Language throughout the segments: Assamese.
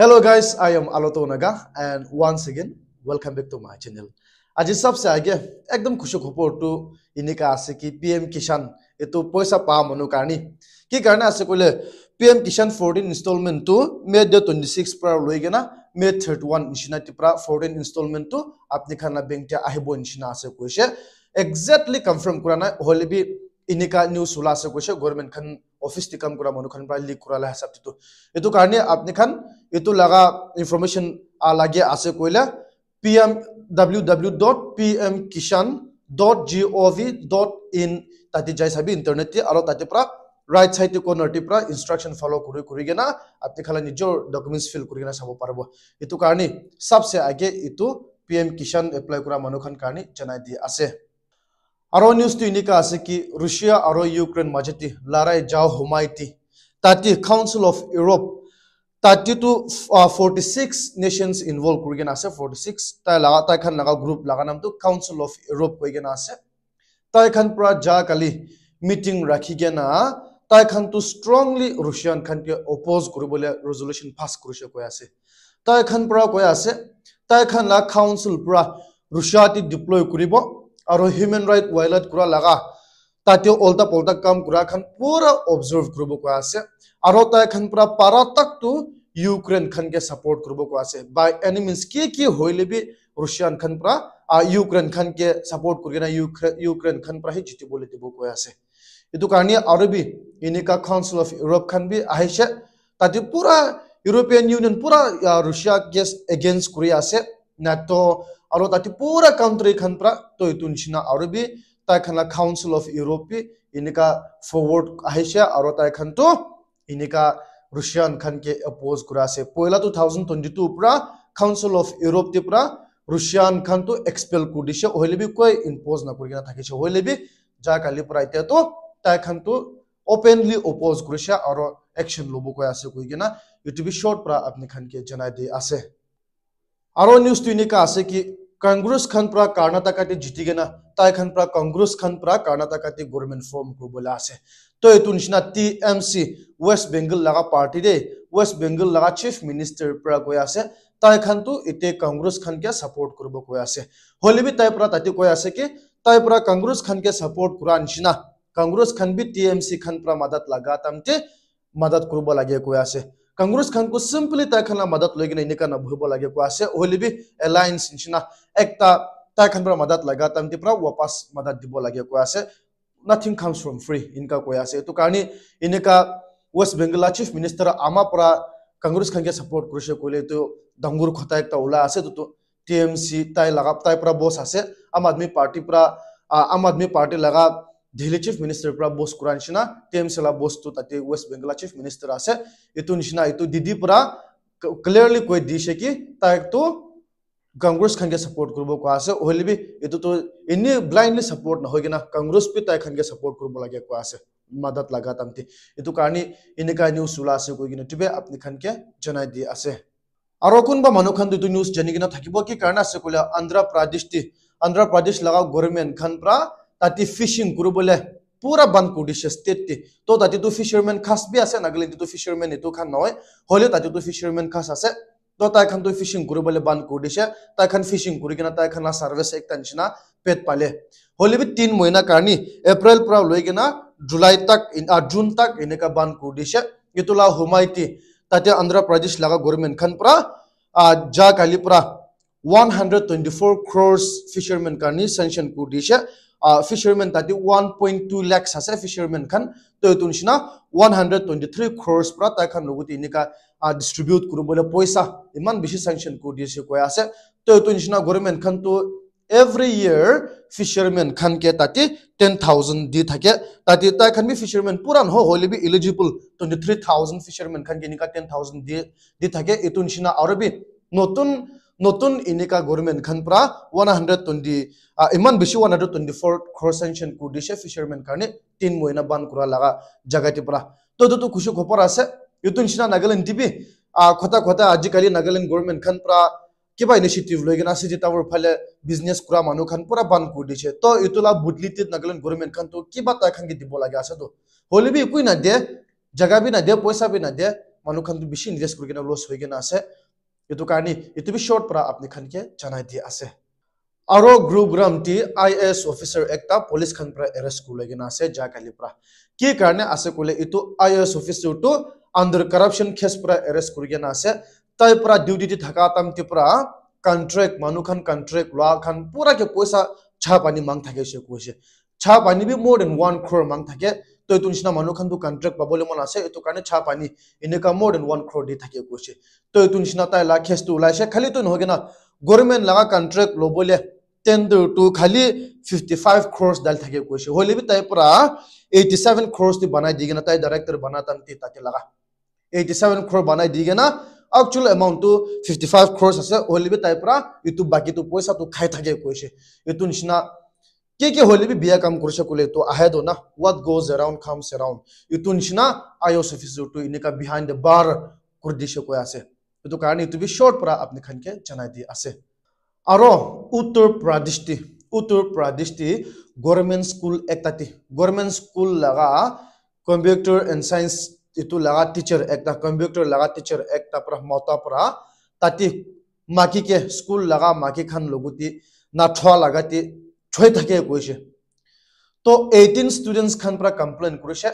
hello guys I am Aloto Naga and once again welcome back to my channel आज सबसे आगे एकदम खुशी खबर तो इनका आसे कि पीएम किसान ये पैसा पा मनु कारणी की कारण आसे कोले पीएम किसान 14 इंस्टॉलमेंट तो मे द 26 पर लइगेना मे 31 निशिना टिप्रा 14 इंस्टॉलमेंट तो आपनि खाना बैंक ते आहिबो निशिना आसे कोइसे एग्जैक्टली कंफर्म करा ना होले भी इनका न्यूज़ होला से कोइसे गवर्नमेंट खन অফিচ তে কাম কৰা মানুহখন প্ৰায় লিক কৰালে হিচাপটো এইটো কাৰণে আপনিখান এইটো লগা ইনফৰ্মেশ্যন লাগে আছে কৈলে P M W W dot P M Kisan dot G O' V dot in তাতে যাই চাবি ইণ্টাৰনেটে আৰু তাতে পৰা ৰাইট চাইড কৰ্ণাৰটি পৰা ইনষ্ট্ৰাকশ্যন ফল' কৰি কৰি কিনে আপুনি খালে নিজৰ ডকুমেণ্টছ ফিল কৰি কিনে চাব পাৰিব এইটো কাৰণে চবচে আগে এইটো পি এম কিষাণ এপ্লাই কৰা মানুহখন কাৰণে জনাই দি আছে আৰু নিউজটো এনেকুৱা আছে কি ৰাছিয়া আৰু ইউক্ৰেইন মাজেদি লাৰাই যাওঁ সোমাইটি তাতে কাউঞ্চিল অফ ইউৰোপ তাতেতো ফৰ্টি ছিক্স নেশ্যনছ ইনভল্ভ কৰি কিনে আছে ফৰ্টি ছিক্স তাই লগা তাইখন লগা গ্ৰুপ লগা নামটো কাউঞ্চিল অফ ইউৰোপ কৈ কিনে আছে তাইখন পৰা যা কালি মিটিং ৰাখি কিনে তাইখনটো ষ্ট্ৰংলি ৰাছিয়ান খানকে অপ'জ কৰিবলৈ ৰেজলিউশ্যন পাছ কৰিছে কৈ আছে তাইখন পৰা কৈ আছে তাইখন লাগ কাউঞ্চিল পৰা ৰাছিয়াটি ডিপ্লয় কৰিব আৰু হিউমেন ৰাইট ৱাইল্ড কৰা লগা তাতেও অল্টা পল্টা কাম কৰা খান পুৰা অবজাৰ্ভ কৰিব কোৱা আছে আৰু তাই খান পুৰা পাৰাতকটো ইউক্ৰেইন খানকে ছাপৰ্ট কৰিব কোৱা আছে বাই এনি মিনছ কি কি হৈলে বি ৰুছিয়ান খান পুৰা ইউক্ৰেইন খানকে ছাপৰ্ট কৰি কিনে ইউক্ৰেইন ইউক্ৰেইন খান পৰাহে জিতিবলৈ দিব কৈ আছে এইটো কাৰণে আৰু বি ইনিকা কাউঞ্চিল অফ ইউৰোপ খান বি আহিছে তাতে পুৰা ইউৰোপিয়ান ইউনিয়ন পুৰা ৰুছিয়া গেছ এগেইনষ্ট কৰি আছে NATO aro tati pura country khan pra to itunchina aro bi tai khan la council of europe inika forward aisha aro tai khan to inika russian khan ke oppose kura se poila 2022 pra council of europe te pra russian khan to expel kudisha hoile bi koi impose na kurina thakise hoile bi ja kali pra ite to tai khan to openly oppose kurisha aro action lobo koi ase kuigina it be short pra apni khan ke janai de ase আৰু নিউজ টুইনিকা আছে কি কংগ্ৰেছ খান পৰা কৰ্ণাটকাটি জিতি গেনা তাই খান পৰা কংগ্ৰেছ খান পৰা কৰ্ণাটকাটি গভৰ্ণমেণ্ট ফৰ্ম কৰিবলৈ আছে তো এইটো নিচিনা T M C West Bengal লগা পাৰ্টি দেই ৱেষ্ট বেংগল লগা চিফ মিনিষ্টাৰ পৰা কৈ আছে তাই খানটো এতিয়া কংগ্ৰেছ খানকে ছাপৰ্ট কৰিব কৈ আছে হলি বি তাইৰ পৰা তাতে কৈ আছে কি তাইৰ পৰা কংগ্ৰেছ খানকে ছাপৰ্ট কৰা নিচিনা কংগ্ৰেছ খান বি টি এম চি খান পৰা মাদত লগা তামতে মাদত কৰিব লাগে কৈ আছে কংগ্ৰেছ খানক চিম্পলি তাই খানৰ মদত লৈ কিনে এনেকুৱা ভুব লাগে কোৱা আছে অহলিবি এলায়েন্স নিচিনা এটা তাই খানৰ মদত লগা তামতি পৰা ৱাপাছ মদত দিব লাগে কোৱা আছে নাথিং খামছ ফ্ৰম ফ্ৰী এনেকুৱা কৈ আছে এইটো কাৰণে এনেকুৱা ৱেষ্ট বেংগলৰ চিফ মিনিষ্টাৰ আমাৰ পৰা কংগ্ৰেছ খানকে ছাপৰ্ট কৰিছে কৈ এইটো ডাঙৰ খতা এটা ওলাই আছে তোটো টি এম চি তাই লগা তাইৰ পৰা বছ আছে আম আদমি পাৰ্টীৰ পৰা আম আদমি পাৰ্টী লগা দিল্লী চিফ মিনিষ্টাৰ পৰা বস্তু কৰা নিচিনা টি এম চেলা বস্তু তাতে ৱেষ্ট বেংগলৰ চিফ মিনিষ্টাৰ আছে এইটো নিচিনা এইটো দিদি পৰা ক্লিয়াৰলি কৈ দিছে কি তাইকতো কংগ্ৰেছ খানকে ছাপৰ্ট কৰিব কোৱা আছে অহিলে বি এইটোতো এনে ব্লাইণ্ডলি ছাপৰ্ট নহয় কিনা কংগ্ৰেছ বি তাই খানকে ছাপৰ্ট কৰিব লাগে কোৱা আছে মাদত লগা তামতি এইটো কাৰণে এনেকুৱা নিউজ ওলাই আছে কৈ কিনে টিভি আপুনি খানকে জনাই দি আছে আৰু কোনোবা মানুহ খান দুইটো নিউজ জানি কিনে থাকিব কি কাৰণে আছে কলে অন্ধ্ৰ প্ৰদেশ অন্ধ্ৰ প্ৰদেশ লগা গভৰ্ণমেণ্ট খান পৰা তাতে ফিছিং কৰিবলৈ পুৰা বান্ধ কৰিছে ষ্টেটটি তো তাতেতো ফিছাৰমেন খাচ বি আছে নাগালে যিটো ফিছাৰমেন এইটো খান নহয় হ'লেও তাতেতো ফিছাৰমেন খাচ আছে তো তাইখানতো ফিছিং কৰিবলৈ বান্ধ কৰি দিছে তাইখান ফিছিং কৰি কিনে তাইখান চাৰ্ভিচ একটা নিচিনা পেট পালে হ'লে বি তিনি মহিনা কাৰণে এপ্ৰিল পৰা লৈ কিনে জুলাই তাক জুন তাক এনেকুৱা বান্ধ কৰি দিছে এইটো লা সোমাইটি তাতে অন্ধ্ৰপ্ৰদেশ লগা গৰমেণ্টখন পৰা যা কালিৰ পৰা one hundred twenty four crores fishermen কাৰণে চেংচন কৰি দিছে ফিচাৰমেন তাতে ওৱান পইণ্ট টু লেক্স আছে ফিচাৰমেন খান তো এইটো নিচিনা one hundred twenty three crores পৰা তাইখন লগতে এনেকুৱা ডিষ্ট্ৰিবিউট কৰোঁ বোলে পইচা ইমান বেছি চেংচন কৰি দিছে কৈ আছে তো এইটো নিচিনা গভৰ্ণমেণ্ট খানতো এভৰি ইয়েৰ ফিচাৰমেন খানকে তাতে টেন থাউজেণ্ড দি থাকে তাতে তাইখন বি ফিচাৰমেন পুৰা নহয় হ'লে বি eligible twenty three thousand fishermen খানকে এনেকুৱা টেন থাউজেণ্ড দি দি থাকে এইটো নিচিনা আৰু বি নতুন নতুন ইনিকা গভৰ্ণমেণ্ট খান পৰা ওৱান হাণ্ড্ৰেড টুৱেণ্টি ইমান বেছি ওৱান হাণ্ড্ৰেড টুৱেণ্টি ফ'ৰ ঘৰ চেংচন কৰি দিছে ফিচাৰমেন কাৰণে তিন মহিনা বান কৰা লগা জেগাটি পৰা তো এইটোতো খুচু খবৰ আছে এইটো নিচিনা নাগালেণ্ড টিভি খতা খতা আজিকালি নাগালেণ্ড গভৰ্মেণ্ট খান পৰা কিবা ইনিচিয়েটিভ লৈ কিনে আছে যে তাৰ ফালে বিজনেছ কৰা মানুহ খান পূৰা বান কৰি দিছে তো এইটো লাভ বুটলিটিত নাগালেণ্ড গভৰ্মেণ্ট খানটো কিবা তাইখানকে দিব লাগে আছেতো হ'লেবি একোৱেই নাদিয়ে জেগা বি নাদিয়ে পইচা বি নাদিয়ে মানুহখানটো বেছি ইনভেষ্ট কৰি কিনে লছ হৈ কিনে আছে এইটো কাৰণে ইটো বিশ্বৰ পৰা আপুনি খানকে জনাই দি আছে আৰু গ্ৰুগ্ৰামটি আই এছ অফিচাৰ এটা পুলিচ খান পৰা এৰেষ্ট কৰি লৈ আছে যা কালিৰ পৰা কি কাৰণে আছে ক'লে এইটো আই এছ অফিচাৰটো আণ্ডাৰ কাৰাপশ্যন কেছ পৰা এৰেষ্ট কৰি কিনে আছে তাইৰ পৰা ডিউটিটি থকা টাইমটিৰ পৰা কণ্ট্ৰেক্ট মানুহ খান কণ্ট্ৰেক্ট লোৱা খান পূৰাকৈ পইচা চাহ পানী মাং থাকে কৈছে চাহ পানী বি মৰ দেন ওৱান ক্ৰ'ৰ মাং থাকে তো এইটো নিচিনা মানুহখনটো কণ্ট্ৰেক্ট পাবলৈ মন আছে এইটো কাৰণে চাহ পানী এনেকুৱা মোৰ দেন ওৱান ক্ৰ'ৰ দি থাকিব গৈছে তো এইটো নিচিনা তাই লাখেজটো ওলাইছে খালিতো নহয়গৈ না গভৰ্ণমেণ্ট লগা কণ্ট্ৰেক্ট ল'বলৈ টেণ্ডাৰটো খালি ফিফটি ফাইভ ক্ৰ'ৰ্ছ ডাল থাকিব গৈছে হ'লেবি তাইৰ পৰা এইটি ছেভেন ক্ৰ'ৰ্ছ দি বনাই দি কিনে তাই ডাইৰেক্টৰ বনাই তান্তি তাতে লগা এইটি ছেভেন ক্ৰ'ৰ বনাই দি কিনে একচুৱেল এমাউণ্টটো ফিফটি ফাইভ ক্ৰ'ৰ্ছ আছে হ'লেবি তাইৰ পৰা ইটো বাকীটো পইচাটো খাই থাকে কৈছে এইটো নিচিনা কি কি হলি বিয়া কাম কৰিছে কলে তো আহে দো না what goes around comes around ইটো নিচিনা আই অ'চ অফিচ টো এনেকুৱা বিহাইণ্ড দ্য বাৰ কৰি দিছে কৈ আছে সেইটো কাৰণে ইটো বি শ্বৰ্ট পৰা আপুনি খানকে জনাই দি আছে আৰু উত্তৰ প্ৰাদিষ্টি উত্তৰ প্ৰাদিষ্টি গভৰ্ণমেণ্ট স্কুল একটাতি গভৰ্ণমেণ্ট স্কুল লগা কম্পিউটাৰ এণ্ড চাইন্স এইটো লগা টিচাৰ একটা কম্পিউটাৰ লগা টিচাৰ একটা পৰা মতা পৰা তাতে মাকীকে স্কুল লগা মাকীখান লগতি নাথোৱা লগাতি ছয় থাকে কৈছে তো এইটিন স্টুডেন্টস খান পৰা কমপ্লেইন কৰিছে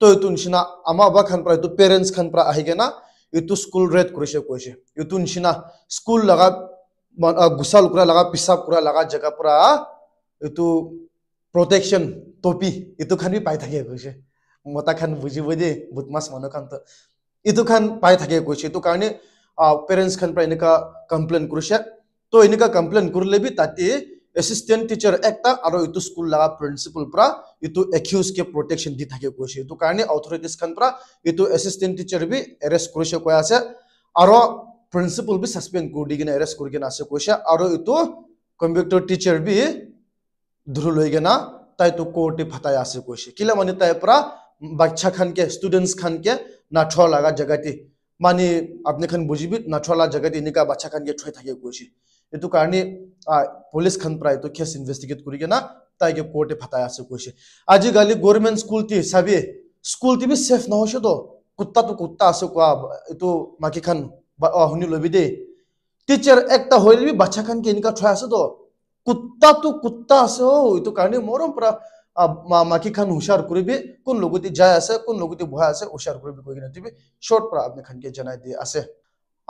তো এইটো নিচিনা আমাৰ বা খান পৰা এইটো পেৰেণ্টছ খান পৰা আহি কেনা এইটো স্কুল ৰেড কৰিছে কৈছে এইটো নিচিনা স্কুল লগা গুচাল কৰা লগা পিচাব কৰা লগা জেগাৰ পৰা এইটো প্ৰটেকশ্যন টপি এইটো খান বি পাই থাকে কৈছে মতা খান বুজিব দেই বুটমাছ মানুহ খান তো এইটো খান পাই থাকে কৈছে এইটো কাৰণে পেৰেণ্টছ খান পৰা এনেকুৱা কমপ্লেইন কৰিছে তো এনেকুৱা কমপ্লেইন কৰিলে বি তাতে एसिस्टेंट टीचर एक यू स्कूल लगा प्रिंसिपल यू एक्यूज के प्रोटेक्शन दी थके कैसे यू कारण अथरिटीज खान यू एसिस्टेंट टीचर भी एरेस्ट कर प्रिंसिपल भी सस्पेंड कर दी एरेस्ट कर कैसे और यू कंप्यूटर टिचार भी धुर लैगना तु कोर्टे फटाई आसे कैसे कि मानी तरह बच्चा खान के स्टूडेंट्स खान के नाठुआ लगा जगह मानी अपने खान बुझी भी नाठुआ लगा जगह इनका बच्चा खान के थे कैसे এইটো খান প্রায় প্ৰায়তো কেস ইনভেস্টিগেট করি কিনা তাইকে কোর্টে ফাটাই আছে কৈছে আজিকালি গভর্নমেন্ট স্কুল তে হিচাপে স্কুল তি বি চেফ নহৈছেতো তো কুত্তা আছে কোৱা এইটো মাকিখন শুনি ল'বি দে টিচার একটা হৈ ল'বি কে কেনেকুৱা থৈ আছে তো কুত্তা তো কুত্তা আছে অ' এইটো মরম পুরা মাকি খান হুশ্যাৰ কৰিবি কোন লগতে যায় আছে কোন লগতে বহাই আছে হুশ্যাৰ কৰিবি কই কিনা তুমি শ্বৰ্ট পৰা আপুনি খানকে জানাই দি আছে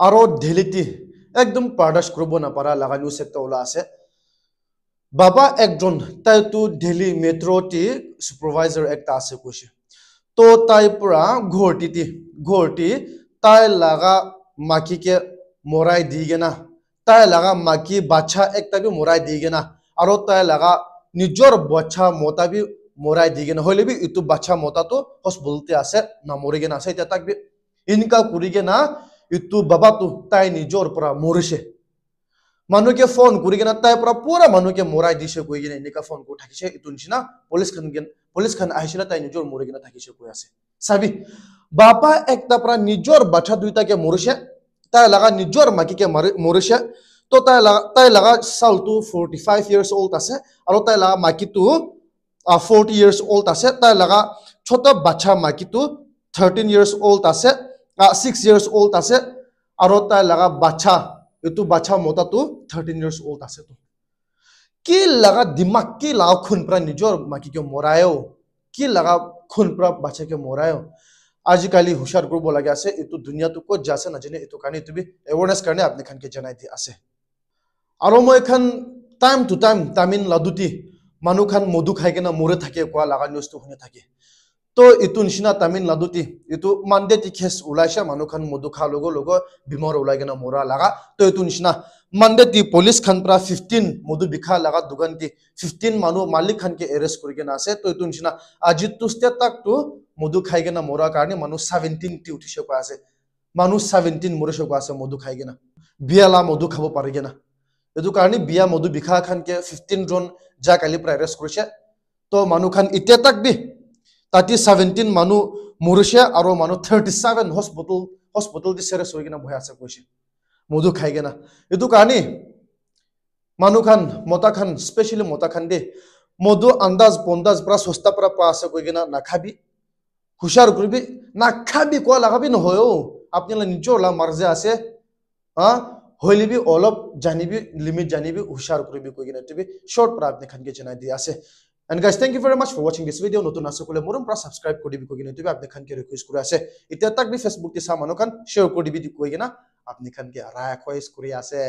আৰু ঢেলিটি একদম পারদাস করব না পারা লাগানো সেক্টর ওলা আছে বাবা একজন তাই তো দিল্লি মেট্রোটি সুপারভাইজার একটা আছে কৈছে তো তাই পুরা ঘরটিটি ঘরটি তাই লাগা মাকিকে মরাই দিগে না তাই লাগা মাকি বাচ্চা একটা একটাকে মরাই দিগে না আর তাই লাগা নিজৰ বাচ্চা মতা বি মৰাই দিগে না হ'লে বি ইটো বাচ্চা মতাটো বলতে আছে নামৰিগে না আছে এতিয়া তাক বি ইনকা কৰিগে না ইটো বাবাটো তাই নিজৰ পৰা মৰিছে মানুহকে ফোন কৰি কিনে তাইৰ পৰা পুৰা মানুহকে মৰাই দিছে কৈ কিনে এনেকুৱা ফোন কৰি থাকিছে ইটো নিচিনা পুলিচ খান পুলিচ খান আহিছিলে তাই নিজৰ মৰি কিনে থাকিছে কৈ আছে চাবি বাপা একটাৰ পৰা নিজৰ বাচ্ছা দুইটাকে মৰিছে তাই লগা নিজৰ মাকীকে মাৰি মৰিছে তো তাই লগা তাই লগা চালটো ফৰ্টি ফাইভ ইয়াৰ্ছ অল্ড আছে আৰু তাই লগা মাকীটো ফৰ্টি ইয়াৰ্ছ অল্ড আছে তাই লগা ছোট বাচ্ছা মাকীটো থাৰ্টিন ইয়াৰ্ছ অল্ড আছে Ah, six years old আছে আৰু তাই লগা বাচ্চা এইটো বাচ্চা মতাটো থাৰ্টিন ইয়াৰ্ছ অল্ড আছে তো কি লগা দিমাগ কি লাগা খুন পৰা নিজৰ মাকীকে মৰায়ো কি লগা খুন পৰা বাচ্চাকে মৰায়ো আজিকালি হুচিয়াৰ কৰিব লাগে আছে এইটো দুনিয়াটো ক'ত যাছে নাজানে এইটো কাৰণে তুমি এৱাৰনেছ কাৰণে আপুনি এখনকে জনাই দি আছে আৰু মই এখন টাইম টু টাইম টামিন লাডুটি মানুহখন মধু খাই কিনে মৰে থাকে কোৱা লগা নিউজটো শুনি থাকে তো ইতু নিচিনা তামিলনাডুতি ইটু মানডে টি কেছ ওলাইছে খান মধু খা লগো লগো বিমর ওলাই কেন মৰা লাগা তো ইটু নিচিনা মানডে টি পুলিশ খান পুরা ফিফটিন মধু বিখা লাগা দোকান টি ফিফটিন মানু মালিক খান কে এরেস্ট করি কেন আছে তো ইটু নিচিনা আজি তু তো তাক তাকতো মধু খাই কেন মৰাৰ কারণে মানুষ সেভেন্টিন টি উঠিছে কোৱা আছে মানুষ সেভেন্টিন মৰিছে কোৱা আছে মধু খাই কেন বিয়ালা মধু খাব পারি কেন এইটো কাৰণে বিয়া মধু বিখা কে ফিফটিন জন যা কালিৰ পৰা এৰেষ্ট কৰিছে তো মানুহ খান এতিয়া তাক বি তাতে সেভেন্টিন মানুহ মৰিছে আর মানুহ থার্টি সেভেন হসপিটাল হসপিটাল দি চেৰেছ হৈ কিনে বহি আছে কৈছে মধু খাই কিনা এইটো কারণে মানু খান মতা খান স্পেশালি মতা খান দেই মধু আন্দাজ বন্দাজ পুরা সস্তা পুরা পা আছে কই কিনা না খাবি হুশ্যার করবি না খাবি কোয়া লাগাবি নহয়ও আপনি নিজের মার্জে আছে হ্যাঁ হইলিবি অলপ জানিবি লিমিট জানিবি হুশ্যার করবি কই কিনা তুমি শর্ট পুরা আপনি খানকে জানাই দিয়ে আছে and guys thank you very much for ৱাচিং দিছ ভিডিঅ' নতুন আছে ক'লে মোৰ পৰা ছাবস্ক্ৰাইব কৰি দিবি কৈ কিনে তুমি আপুনি খানকে ৰিকুৱেষ্ট কৰি আছে এতিয়া তাক বি ফেচবুকতে চা মানুহখন শ্বেয়াৰ কৰি দিবি কৈ কিনা আপুনি খানকে ৰাখোৱাইজ কৰি আছে